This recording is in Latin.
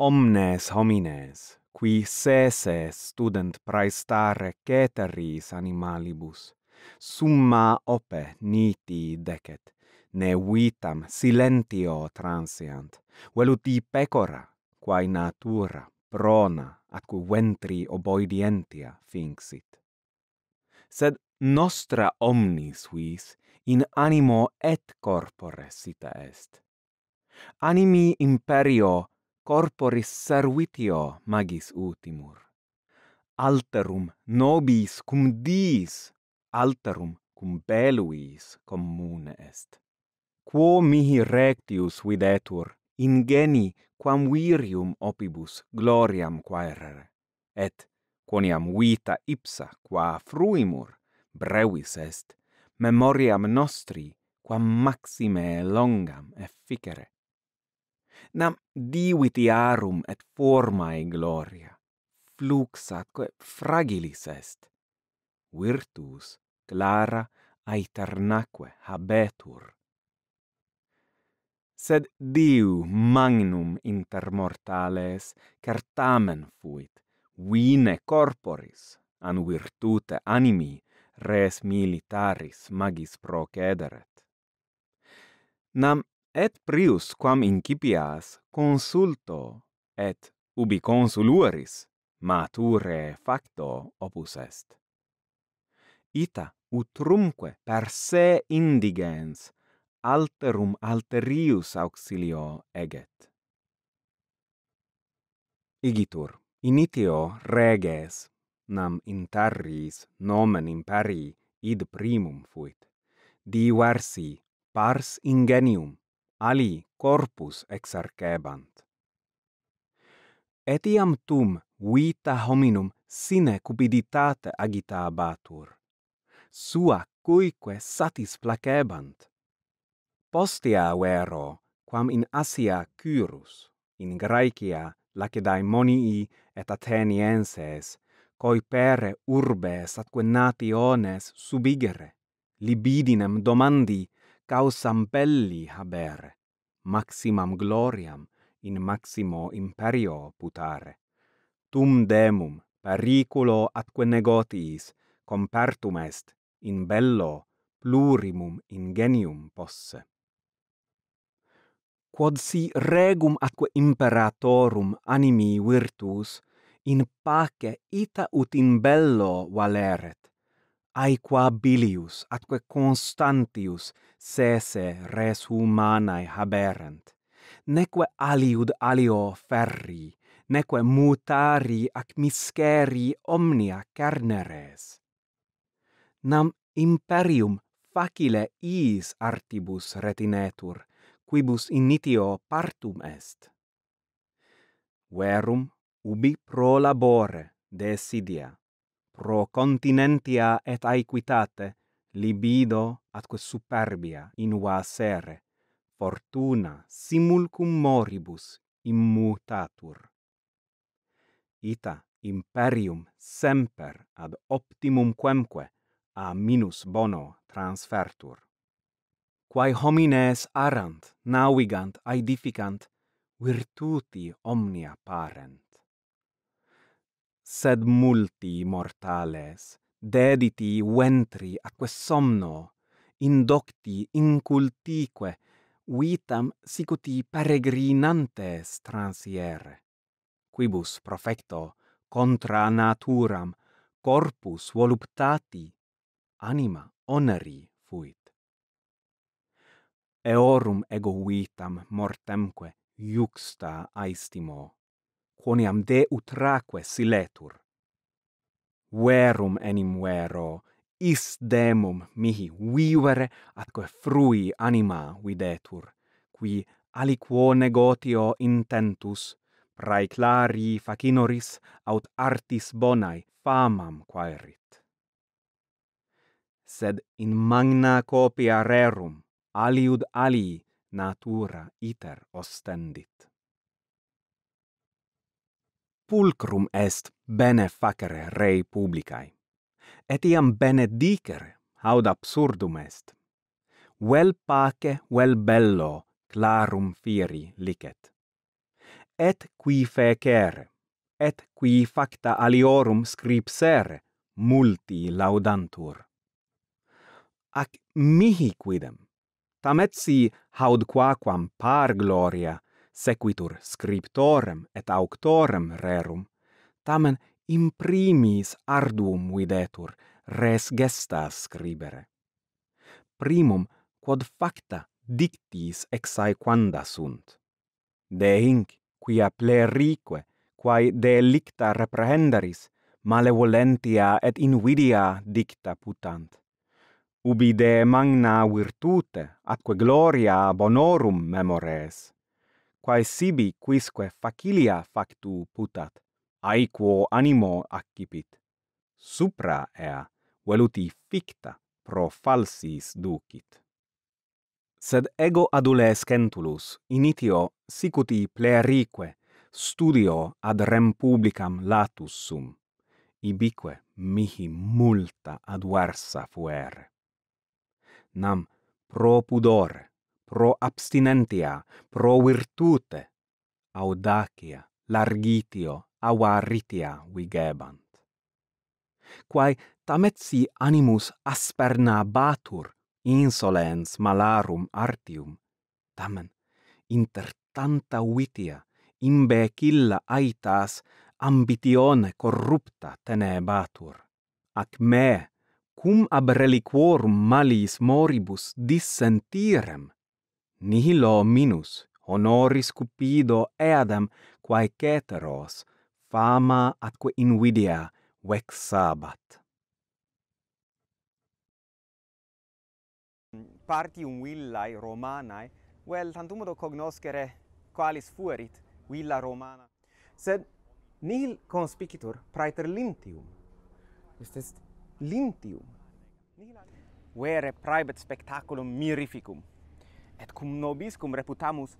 omnes homines qui se se student praestare ceteris animalibus summa ope niti decet ne vitam silentio transiant vel uti pecora quae natura prona atque ventri oboidientia finxit sed nostra omnis vis in animo et corpore sita est animi imperio corporis servitio magis ultimur. Alterum nobis cum dies, alterum cum peluis commune est. Quo mihi rectius videtur, ingeni quam virium opibus gloriam quaerere, et quoniam vita ipsa qua fruimur brevis est, memoriam nostri quam maxime longam efficere nam divitiarum et formae gloria fluxa quae fragilis est virtus clara aeternaque habetur sed diu magnum inter mortales certamen fuit vine corporis an virtute animi res militaris magis procederet nam et prius quam incipias consulto et ubi consuluris mature facto opus est. Ita utrumque per se indigens alterum alterius auxilio eget. Igitur, initio reges, nam interris nomen imperii id primum fuit, diversi pars ingenium ali corpus exercebant. Etiam tum vita hominum sine cupiditate agitabatur, sua cuique satis placebant. Postia vero, quam in Asia curus, in Graecia lacedaemonii et Atenienses, coi pere urbes atque nationes subigere, libidinem domandi, causam belli haber, maximam gloriam in maximo imperio putare. Tum demum periculo atque negotiis compertum est in bello plurimum ingenium posse. Quod si regum atque imperatorum animi virtus, in pace ita ut in bello valeret, Aequabilius atque Constantius sese res humanae haberent, neque aliud alio ferri, neque mutari ac misceri omnia carneres Nam imperium facile iis artibus retinetur, quibus initio partum est. Verum ubi pro labore desidia pro continentia et aequitate libido atque superbia inua sere fortuna simul cum moribus immutatur ita imperium semper ad optimum quemque a minus bono transfertur quae homines arant navigant aedificant virtuti omnia parent sed multi mortales dediti ventri aque somno indocti incultique vitam sicuti peregrinantes transiere quibus profecto contra naturam corpus voluptati anima oneri fuit eorum ego vitam mortemque iuxta aestimo quoniam de utraque siletur. Verum enim vero, is demum mihi vivere, atque frui anima videtur, qui aliquo negotio intentus, prae clarii facinoris, aut artis bonae famam quaerit. Sed in magna copia rerum, aliud alii, natura iter ostendit pulcrum est bene facere rei publicae. Et iam bene dicere, haud absurdum est. Vel pace, vel bello, clarum firi licet. Et qui fecere, et qui facta aliorum scripsere, multi laudantur. Ac mihi quidem, tam et si haud quaquam par gloria, sequitur scriptorem et auctorem rerum, tamen imprimis arduum videtur res gestas scribere. Primum quod facta dictis ex aequanda sunt. De hinc, quia plerique, quae de licta reprehenderis, malevolentia et invidia dicta putant. Ubi de magna virtute, atque gloria bonorum memores quae sibi quisque facilia factu putat, aequo animo accipit. Supra ea, veluti ficta pro falsis ducit. Sed ego adule scentulus, initio, sicuti plerique, studio ad rem publicam latus sum. Ibique mihi multa adversa fuere. Nam pro pudore, pro abstinentia, pro virtute, audacia, largitio, avaritia vigebant. Quae tamet si animus asperna batur insolens malarum artium, tamen inter tanta vitia imbecilla aitas ambitione corrupta tene batur, ac me, cum ab reliquorum malis moribus dissentirem, nihilo minus honoris cupido eadem quae ceteros fama atque invidia vexabat. Parti un villae romanae, vel tantum modo cognoscere qualis fuerit villa romana. Sed nihil conspicitur praeter lintium. Est est lintium. Vere praebet spectaculum mirificum. Et cum nobis cum reputamus